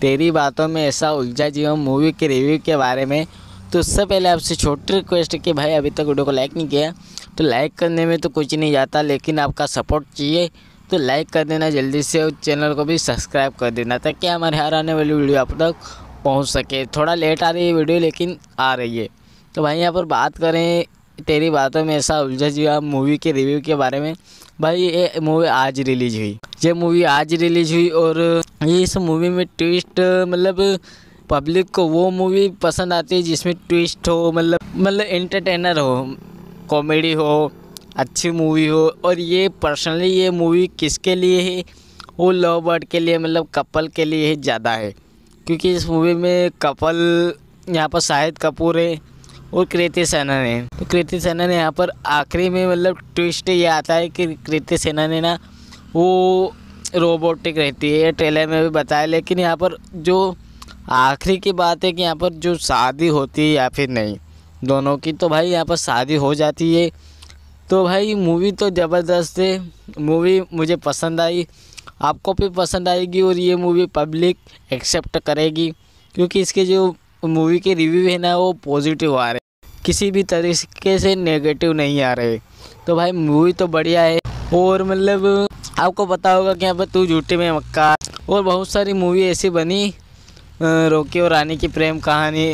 तेरी बातों में ऐसा उलझा जीवन मूवी के रिव्यू के बारे में तो उससे पहले आपसे छोटी रिक्वेस्ट है कि भाई अभी तक वीडियो को लाइक नहीं किया तो लाइक करने में तो कुछ नहीं जाता लेकिन आपका सपोर्ट चाहिए तो लाइक कर देना जल्दी से और चैनल को भी सब्सक्राइब कर देना ताकि हमारे हर आने वाली वीडियो आप तक पहुँच सके थोड़ा लेट आ रही है वीडियो लेकिन आ रही है तो भाई यहाँ पर बात करें तेरी बातों में ऐसा उलझा जीवा मूवी के रिव्यू के बारे में भाई ये मूवी आज रिलीज हुई ये मूवी आज रिलीज हुई और इस मूवी में ट्विस्ट मतलब पब्लिक को वो मूवी पसंद आती है जिसमें ट्विस्ट हो मतलब मतलब एंटरटेनर हो कॉमेडी हो अच्छी मूवी हो और ये पर्सनली ये मूवी किसके लिए है वो लव बर्ड के लिए मतलब कपल के लिए ज़्यादा है क्योंकि इस मूवी में कपल यहाँ पर शाहिद कपूर है और कृति सेना ने तो कृति सेना ने यहाँ पर आखिरी में मतलब ट्विस्ट ये आता है कि कृति सेना ने ना वो रोबोटिक रहती है ट्रेलर में भी बताया लेकिन यहाँ पर जो आखिरी की बात है कि यहाँ पर जो शादी होती है या फिर नहीं दोनों की तो भाई यहाँ पर शादी हो जाती है तो भाई मूवी तो ज़बरदस्त है मूवी मुझे पसंद आई आपको भी पसंद आएगी और ये मूवी पब्लिक एक्सेप्ट करेगी क्योंकि इसके जो मूवी के रिव्यू है ना वो पॉजिटिव आ रहे हैं किसी भी तरीके से नेगेटिव नहीं आ रहे तो भाई मूवी तो बढ़िया है और मतलब आपको पता होगा कि यहाँ पर तू झूठे में मक्का और बहुत सारी मूवी ऐसी बनी रोके और रानी की प्रेम कहानी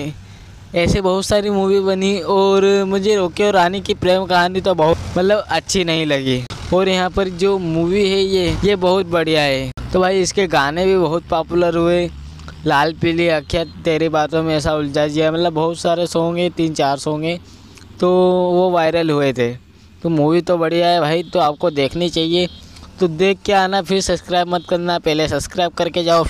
ऐसे बहुत सारी मूवी बनी और मुझे रोके और रानी की प्रेम कहानी तो बहुत मतलब अच्छी नहीं लगी और यहाँ पर जो मूवी है ये ये बहुत बढ़िया है तो भाई इसके गाने भी बहुत पॉपुलर हुए लाल पीली अखियाँ तेरी बातों में ऐसा उलझा जिया मतलब बहुत सारे सॉन्ग हैं तीन चार सॉन्ग हैं तो वो वायरल हुए थे तो मूवी तो बढ़िया है भाई तो आपको देखनी चाहिए तो देख के आना फिर सब्सक्राइब मत करना पहले सब्सक्राइब करके जाओ